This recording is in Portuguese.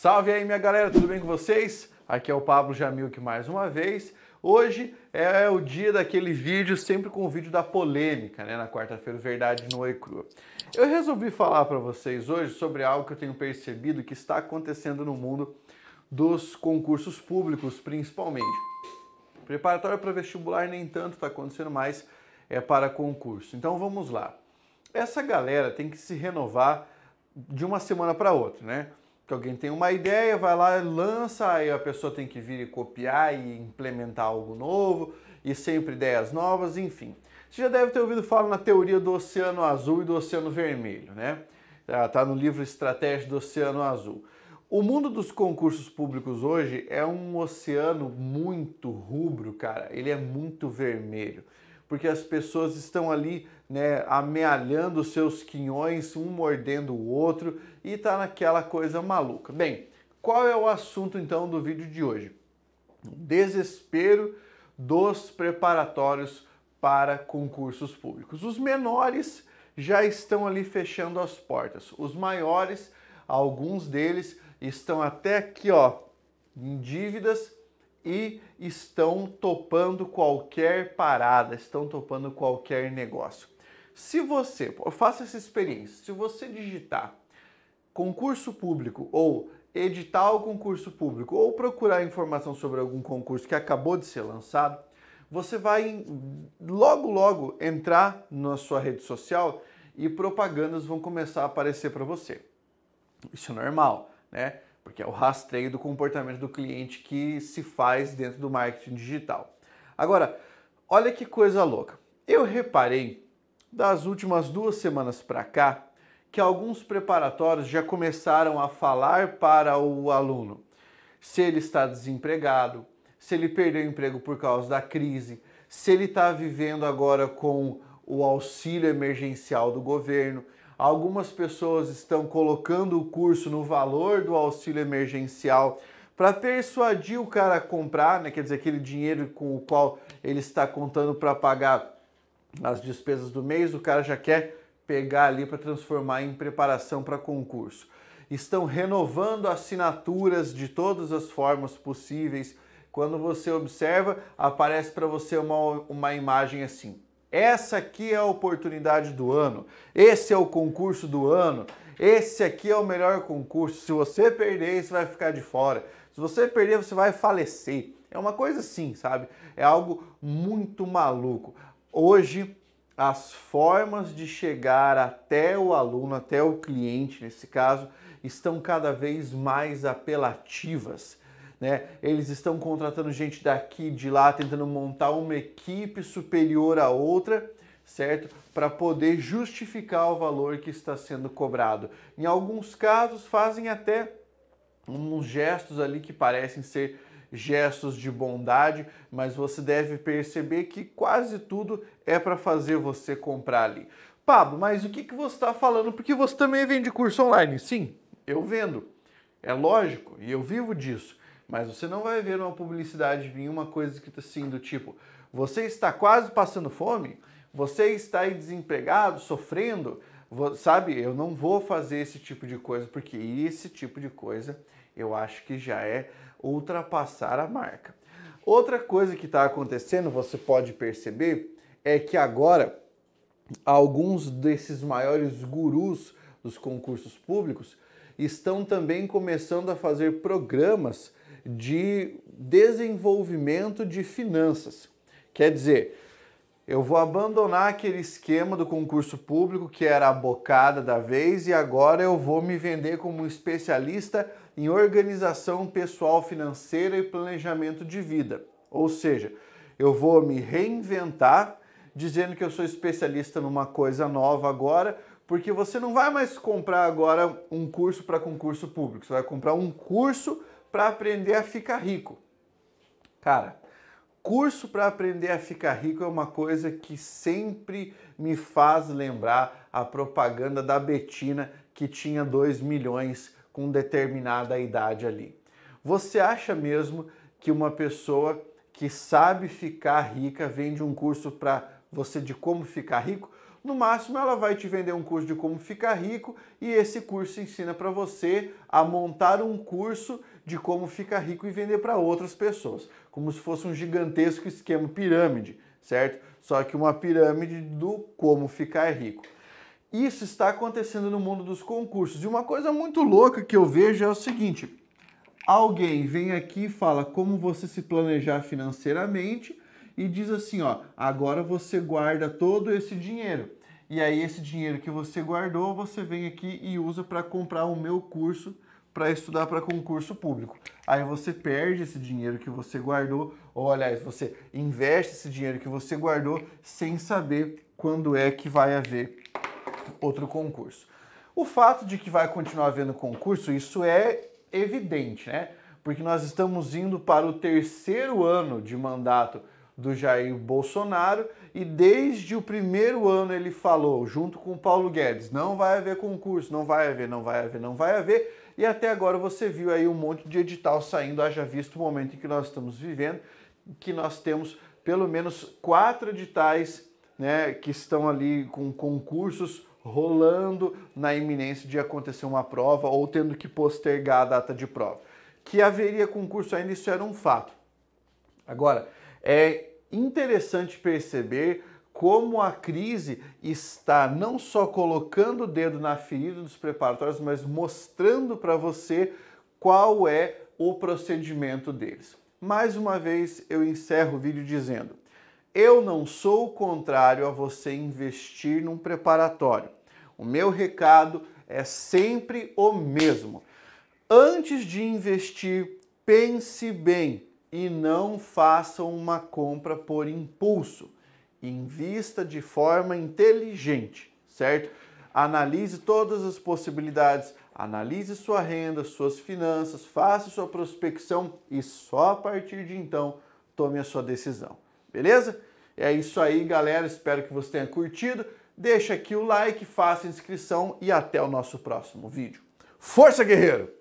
Salve aí, minha galera, tudo bem com vocês? Aqui é o Pablo Jamilk mais uma vez. Hoje é o dia daquele vídeo, sempre com o vídeo da polêmica, né? Na quarta-feira, Verdade no Oi Crua. Eu resolvi falar para vocês hoje sobre algo que eu tenho percebido que está acontecendo no mundo dos concursos públicos, principalmente. Preparatório para vestibular nem tanto está acontecendo mais, é para concurso. Então vamos lá. Essa galera tem que se renovar de uma semana para outra, né? que alguém tem uma ideia, vai lá, lança, aí a pessoa tem que vir e copiar e implementar algo novo, e sempre ideias novas, enfim. Você já deve ter ouvido falar na teoria do oceano azul e do oceano vermelho, né? Está ah, no livro Estratégia do Oceano Azul. O mundo dos concursos públicos hoje é um oceano muito rubro, cara. Ele é muito vermelho porque as pessoas estão ali né, amealhando os seus quinhões, um mordendo o outro e tá naquela coisa maluca. Bem, qual é o assunto então do vídeo de hoje? Desespero dos preparatórios para concursos públicos. Os menores já estão ali fechando as portas. Os maiores, alguns deles estão até aqui, ó, em dívidas e estão topando qualquer parada, estão topando qualquer negócio. Se você, faça essa experiência, se você digitar concurso público ou editar o concurso público ou procurar informação sobre algum concurso que acabou de ser lançado, você vai logo logo entrar na sua rede social e propagandas vão começar a aparecer para você. Isso é normal, né? porque é o rastreio do comportamento do cliente que se faz dentro do marketing digital. Agora, olha que coisa louca. Eu reparei das últimas duas semanas para cá que alguns preparatórios já começaram a falar para o aluno se ele está desempregado, se ele perdeu o emprego por causa da crise, se ele está vivendo agora com o auxílio emergencial do governo. Algumas pessoas estão colocando o curso no valor do auxílio emergencial para persuadir o cara a comprar, né? Quer dizer, aquele dinheiro com o qual ele está contando para pagar as despesas do mês, o cara já quer pegar ali para transformar em preparação para concurso. Estão renovando assinaturas de todas as formas possíveis. Quando você observa, aparece para você uma, uma imagem assim: essa aqui é a oportunidade do ano. Esse é o concurso do ano. Esse aqui é o melhor concurso. Se você perder, você vai ficar de fora. Se você perder, você vai falecer. É uma coisa assim, sabe? É algo muito maluco. Hoje, as formas de chegar até o aluno, até o cliente, nesse caso, estão cada vez mais apelativas né? Eles estão contratando gente daqui de lá, tentando montar uma equipe superior à outra, certo? Para poder justificar o valor que está sendo cobrado. Em alguns casos fazem até uns gestos ali que parecem ser gestos de bondade, mas você deve perceber que quase tudo é para fazer você comprar ali. Pablo, mas o que, que você está falando? Porque você também vende curso online. Sim, eu vendo. É lógico, e eu vivo disso. Mas você não vai ver uma publicidade nenhuma coisa escrita assim do tipo: você está quase passando fome, você está aí desempregado, sofrendo, sabe? Eu não vou fazer esse tipo de coisa, porque esse tipo de coisa eu acho que já é ultrapassar a marca. Outra coisa que está acontecendo, você pode perceber, é que agora alguns desses maiores gurus dos concursos públicos estão também começando a fazer programas de desenvolvimento de finanças. Quer dizer, eu vou abandonar aquele esquema do concurso público que era a bocada da vez e agora eu vou me vender como um especialista em organização pessoal financeira e planejamento de vida. Ou seja, eu vou me reinventar dizendo que eu sou especialista numa coisa nova agora, porque você não vai mais comprar agora um curso para concurso público, você vai comprar um curso para aprender a ficar rico. Cara, curso para aprender a ficar rico é uma coisa que sempre me faz lembrar a propaganda da Betina que tinha 2 milhões com determinada idade ali. Você acha mesmo que uma pessoa que sabe ficar rica vende um curso para você de como ficar rico? No máximo, ela vai te vender um curso de como ficar rico e esse curso ensina para você a montar um curso de como ficar rico e vender para outras pessoas, como se fosse um gigantesco esquema pirâmide, certo? Só que uma pirâmide do como ficar rico. Isso está acontecendo no mundo dos concursos. E uma coisa muito louca que eu vejo é o seguinte: alguém vem aqui e fala como você se planejar financeiramente e diz assim, ó, agora você guarda todo esse dinheiro. E aí esse dinheiro que você guardou, você vem aqui e usa para comprar o meu curso para estudar para concurso público. Aí você perde esse dinheiro que você guardou, ou aliás, você investe esse dinheiro que você guardou sem saber quando é que vai haver outro concurso. O fato de que vai continuar havendo concurso, isso é evidente, né? Porque nós estamos indo para o terceiro ano de mandato do Jair Bolsonaro e desde o primeiro ano ele falou, junto com o Paulo Guedes, não vai haver concurso, não vai haver, não vai haver, não vai haver. E até agora você viu aí um monte de edital saindo, haja visto o momento em que nós estamos vivendo, que nós temos pelo menos quatro editais né, que estão ali com concursos rolando na iminência de acontecer uma prova ou tendo que postergar a data de prova. Que haveria concurso ainda, isso era um fato. Agora, é interessante perceber como a crise está não só colocando o dedo na ferida dos preparatórios, mas mostrando para você qual é o procedimento deles. Mais uma vez eu encerro o vídeo dizendo: eu não sou contrário a você investir num preparatório. O meu recado é sempre o mesmo. Antes de investir, pense bem e não façam uma compra por impulso. Invista de forma inteligente, certo? Analise todas as possibilidades, analise sua renda, suas finanças, faça sua prospecção e só a partir de então tome a sua decisão. Beleza? É isso aí, galera. Espero que você tenha curtido. Deixa aqui o like, faça inscrição e até o nosso próximo vídeo. Força, guerreiro!